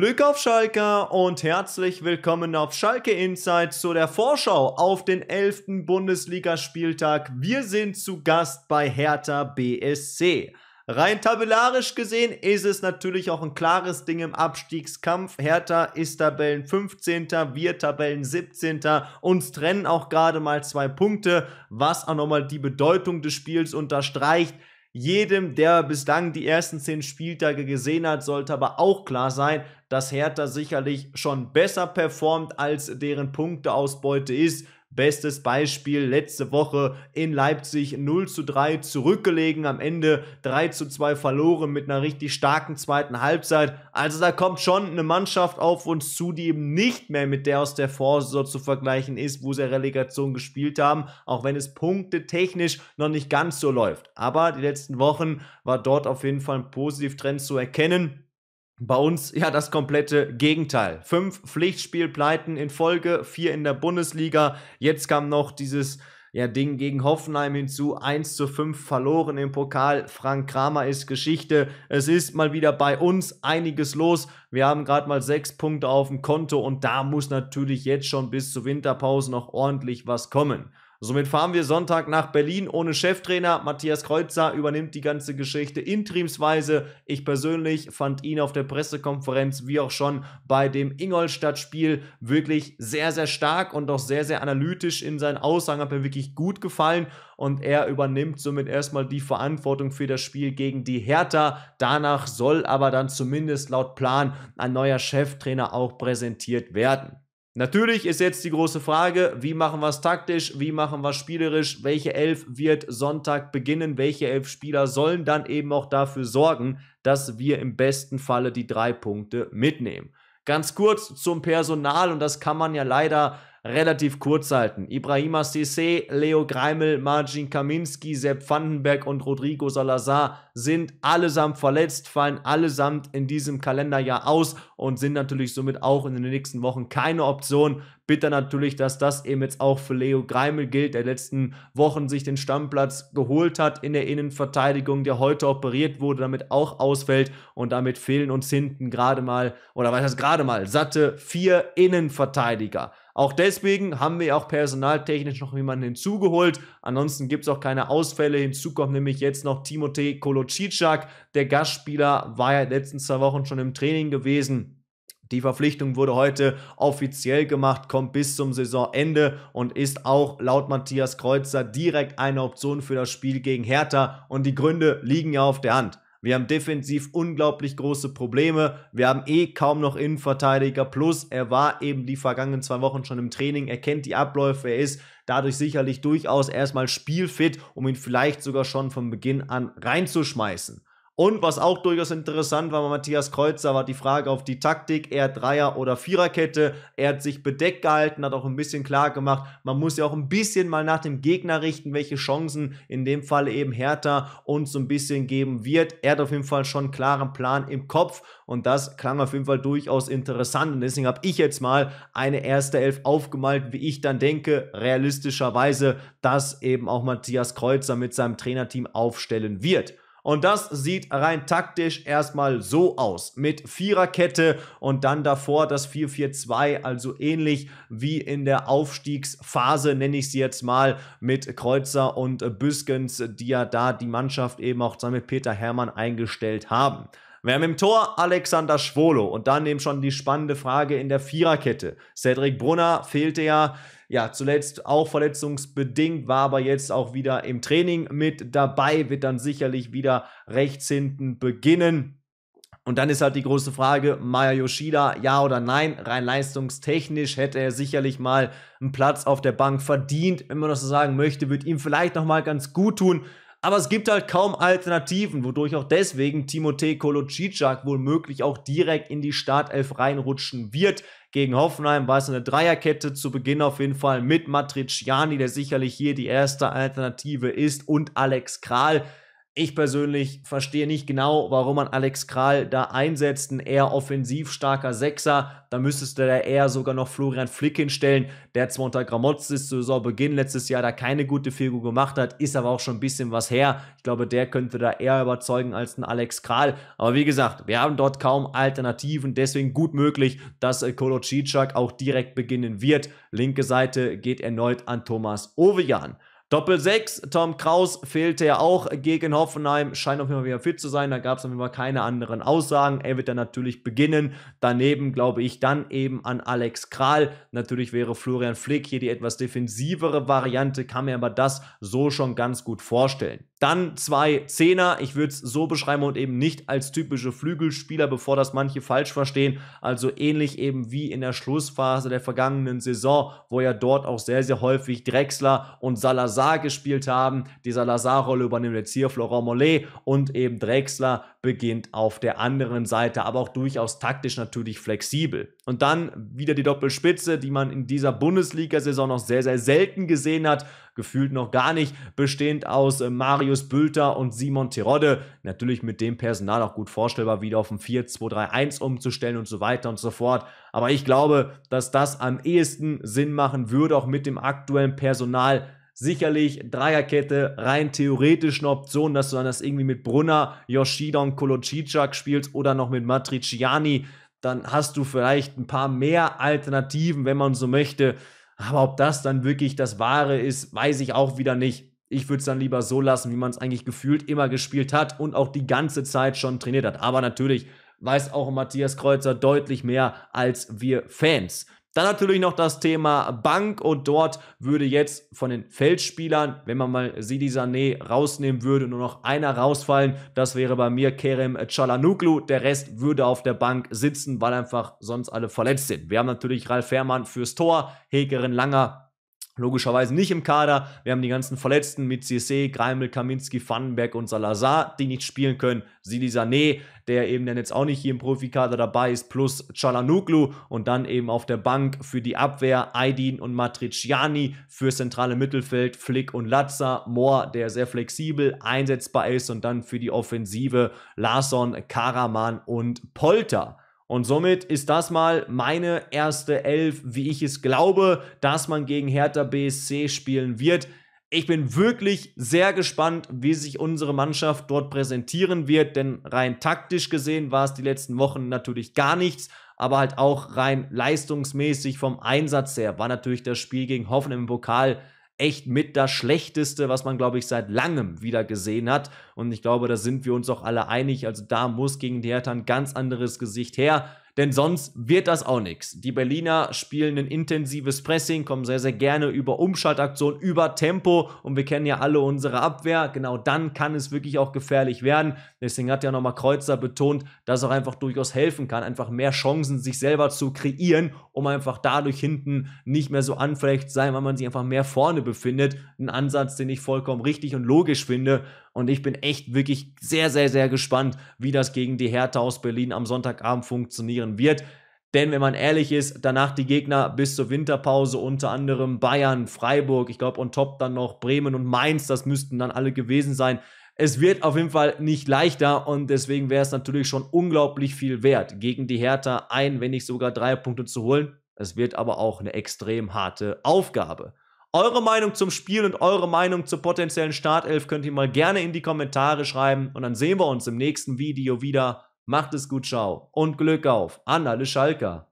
Glück auf Schalke und herzlich willkommen auf Schalke Insight zu der Vorschau auf den 11. Bundesligaspieltag. Wir sind zu Gast bei Hertha BSC. Rein tabellarisch gesehen ist es natürlich auch ein klares Ding im Abstiegskampf. Hertha ist Tabellen 15., wir Tabellen 17. Uns trennen auch gerade mal zwei Punkte, was auch nochmal die Bedeutung des Spiels unterstreicht. Jedem, der bislang die ersten zehn Spieltage gesehen hat, sollte aber auch klar sein, dass Hertha sicherlich schon besser performt, als deren Punkteausbeute ist. Bestes Beispiel letzte Woche in Leipzig 0 zu 3 zurückgelegen, am Ende 3 zu 2 verloren mit einer richtig starken zweiten Halbzeit. Also da kommt schon eine Mannschaft auf uns zu, die eben nicht mehr mit der aus der Vorsaison zu vergleichen ist, wo sie Relegation gespielt haben, auch wenn es punktetechnisch noch nicht ganz so läuft. Aber die letzten Wochen war dort auf jeden Fall ein Positivtrend zu erkennen. Bei uns ja das komplette Gegenteil. Fünf Pflichtspielpleiten in Folge, vier in der Bundesliga. Jetzt kam noch dieses ja, Ding gegen Hoffenheim hinzu. 1 zu 5 verloren im Pokal. Frank Kramer ist Geschichte. Es ist mal wieder bei uns einiges los. Wir haben gerade mal sechs Punkte auf dem Konto und da muss natürlich jetzt schon bis zur Winterpause noch ordentlich was kommen. Somit fahren wir Sonntag nach Berlin ohne Cheftrainer. Matthias Kreuzer übernimmt die ganze Geschichte interimsweise. Ich persönlich fand ihn auf der Pressekonferenz wie auch schon bei dem Ingolstadt-Spiel wirklich sehr, sehr stark und auch sehr, sehr analytisch in seinen Aussagen. Hat mir wirklich gut gefallen und er übernimmt somit erstmal die Verantwortung für das Spiel gegen die Hertha. Danach soll aber dann zumindest laut Plan ein neuer Cheftrainer auch präsentiert werden. Natürlich ist jetzt die große Frage, wie machen wir es taktisch, wie machen wir es spielerisch, welche Elf wird Sonntag beginnen, welche Elf Spieler sollen dann eben auch dafür sorgen, dass wir im besten Falle die drei Punkte mitnehmen. Ganz kurz zum Personal und das kann man ja leider relativ kurz halten. Ibrahima Sissé, Leo Greimel, Marcin Kaminski, Sepp Vandenberg und Rodrigo Salazar sind allesamt verletzt, fallen allesamt in diesem Kalenderjahr aus und sind natürlich somit auch in den nächsten Wochen keine Option. Bitter natürlich, dass das eben jetzt auch für Leo Greimel gilt, der letzten Wochen sich den Stammplatz geholt hat in der Innenverteidigung, der heute operiert wurde, damit auch ausfällt und damit fehlen uns hinten gerade mal, oder was heißt gerade mal, satte vier Innenverteidiger. Auch deswegen haben wir auch personaltechnisch noch jemanden hinzugeholt. Ansonsten gibt es auch keine Ausfälle. Hinzu kommt nämlich jetzt noch Timothy Kolocicak. Der Gastspieler war ja letzten zwei Wochen schon im Training gewesen. Die Verpflichtung wurde heute offiziell gemacht, kommt bis zum Saisonende und ist auch laut Matthias Kreuzer direkt eine Option für das Spiel gegen Hertha. Und die Gründe liegen ja auf der Hand. Wir haben defensiv unglaublich große Probleme. Wir haben eh kaum noch Innenverteidiger. Plus, er war eben die vergangenen zwei Wochen schon im Training. Er kennt die Abläufe. Er ist dadurch sicherlich durchaus erstmal spielfit, um ihn vielleicht sogar schon von Beginn an reinzuschmeißen. Und was auch durchaus interessant war bei Matthias Kreuzer, war die Frage auf die Taktik, eher Dreier- oder Viererkette. Er hat sich bedeckt gehalten, hat auch ein bisschen klar gemacht, man muss ja auch ein bisschen mal nach dem Gegner richten, welche Chancen in dem Fall eben Hertha uns so ein bisschen geben wird. Er hat auf jeden Fall schon einen klaren Plan im Kopf und das klang auf jeden Fall durchaus interessant. Und deswegen habe ich jetzt mal eine erste Elf aufgemalt, wie ich dann denke, realistischerweise, dass eben auch Matthias Kreuzer mit seinem Trainerteam aufstellen wird. Und das sieht rein taktisch erstmal so aus. Mit Viererkette und dann davor das 4-4-2, also ähnlich wie in der Aufstiegsphase, nenne ich sie jetzt mal, mit Kreuzer und Büskens, die ja da die Mannschaft eben auch zusammen mit Peter Hermann eingestellt haben. Wir haben im Tor Alexander Schwolo und dann eben schon die spannende Frage in der Viererkette. Cedric Brunner fehlte ja ja, zuletzt auch verletzungsbedingt, war aber jetzt auch wieder im Training mit dabei, wird dann sicherlich wieder rechts hinten beginnen. Und dann ist halt die große Frage, Maya Yoshida, ja oder nein? Rein leistungstechnisch hätte er sicherlich mal einen Platz auf der Bank verdient. Wenn man das so sagen möchte, wird ihm vielleicht nochmal ganz gut tun, aber es gibt halt kaum Alternativen, wodurch auch deswegen Timotej Kolocicak womöglich auch direkt in die Startelf reinrutschen wird. Gegen Hoffenheim war es eine Dreierkette zu Beginn auf jeden Fall mit Matriciani, der sicherlich hier die erste Alternative ist, und Alex Kral ich persönlich verstehe nicht genau, warum man Alex Kral da einsetzt, ein eher offensiv starker Sechser. Da müsstest du da eher sogar noch Florian Flick hinstellen, der zwar unter Gramotzis zu Saisonbeginn letztes Jahr da keine gute Figur gemacht hat, ist aber auch schon ein bisschen was her. Ich glaube, der könnte da eher überzeugen als ein Alex Kral. Aber wie gesagt, wir haben dort kaum Alternativen, deswegen gut möglich, dass äh, Kolo Cicak auch direkt beginnen wird. Linke Seite geht erneut an Thomas Ovejan. Doppel 6, Tom Kraus fehlte ja auch gegen Hoffenheim, scheint auf jeden Fall wieder fit zu sein, da gab es auf jeden Fall keine anderen Aussagen. Er wird dann natürlich beginnen. Daneben glaube ich dann eben an Alex Kral. Natürlich wäre Florian Flick hier die etwas defensivere Variante, kann mir aber das so schon ganz gut vorstellen. Dann zwei Zehner, ich würde es so beschreiben und eben nicht als typische Flügelspieler, bevor das manche falsch verstehen. Also ähnlich eben wie in der Schlussphase der vergangenen Saison, wo ja dort auch sehr, sehr häufig Drexler und Salazar Salazar gespielt haben. Dieser lazar rolle übernimmt jetzt hier Florent Mollet und eben Drexler beginnt auf der anderen Seite, aber auch durchaus taktisch natürlich flexibel. Und dann wieder die Doppelspitze, die man in dieser Bundesliga-Saison noch sehr, sehr selten gesehen hat gefühlt noch gar nicht, bestehend aus äh, Marius Bülter und Simon Tirode. Natürlich mit dem Personal auch gut vorstellbar, wieder auf ein 4-2-3-1 umzustellen und so weiter und so fort. Aber ich glaube, dass das am ehesten Sinn machen würde, auch mit dem aktuellen Personal sicherlich Dreierkette rein theoretisch eine Option, dass du dann das irgendwie mit Brunner, Yoshida und Kolocicak spielst oder noch mit Matriciani. Dann hast du vielleicht ein paar mehr Alternativen, wenn man so möchte. Aber ob das dann wirklich das Wahre ist, weiß ich auch wieder nicht. Ich würde es dann lieber so lassen, wie man es eigentlich gefühlt immer gespielt hat und auch die ganze Zeit schon trainiert hat. Aber natürlich weiß auch Matthias Kreuzer deutlich mehr als wir Fans. Dann natürlich noch das Thema Bank und dort würde jetzt von den Feldspielern, wenn man mal Sidi Sané rausnehmen würde, nur noch einer rausfallen. Das wäre bei mir Kerem Chalanuglu. Der Rest würde auf der Bank sitzen, weil einfach sonst alle verletzt sind. Wir haben natürlich Ralf Fährmann fürs Tor, Hegerin Langer Logischerweise nicht im Kader. Wir haben die ganzen Verletzten mit CC, e, Greimel, Kaminski, Vandenberg und Salazar, die nicht spielen können. Sili Sané, der eben dann jetzt auch nicht hier im Profikader dabei ist, plus Chalanuglu und dann eben auf der Bank für die Abwehr Aydin und Matriciani, für zentrale Mittelfeld Flick und Latza, Mohr, der sehr flexibel einsetzbar ist und dann für die Offensive Larsson, Karaman und Polter. Und somit ist das mal meine erste Elf, wie ich es glaube, dass man gegen Hertha BSC spielen wird. Ich bin wirklich sehr gespannt, wie sich unsere Mannschaft dort präsentieren wird, denn rein taktisch gesehen war es die letzten Wochen natürlich gar nichts, aber halt auch rein leistungsmäßig vom Einsatz her war natürlich das Spiel gegen Hoffen im Pokal echt mit das Schlechteste, was man, glaube ich, seit langem wieder gesehen hat. Und ich glaube, da sind wir uns auch alle einig. Also da muss gegen die Hertha ein ganz anderes Gesicht her denn sonst wird das auch nichts. Die Berliner spielen ein intensives Pressing, kommen sehr, sehr gerne über Umschaltaktion, über Tempo und wir kennen ja alle unsere Abwehr. Genau dann kann es wirklich auch gefährlich werden. Deswegen hat ja nochmal Kreuzer betont, dass auch einfach durchaus helfen kann, einfach mehr Chancen sich selber zu kreieren, um einfach dadurch hinten nicht mehr so anfällig zu sein, weil man sich einfach mehr vorne befindet. Ein Ansatz, den ich vollkommen richtig und logisch finde, und ich bin echt wirklich sehr, sehr, sehr gespannt, wie das gegen die Hertha aus Berlin am Sonntagabend funktionieren wird. Denn wenn man ehrlich ist, danach die Gegner bis zur Winterpause, unter anderem Bayern, Freiburg, ich glaube, on top dann noch Bremen und Mainz, das müssten dann alle gewesen sein. Es wird auf jeden Fall nicht leichter und deswegen wäre es natürlich schon unglaublich viel wert, gegen die Hertha ein, wenn nicht sogar drei Punkte zu holen. Es wird aber auch eine extrem harte Aufgabe. Eure Meinung zum Spiel und eure Meinung zur potenziellen Startelf könnt ihr mal gerne in die Kommentare schreiben und dann sehen wir uns im nächsten Video wieder. Macht es gut, ciao und Glück auf an alle Schalker.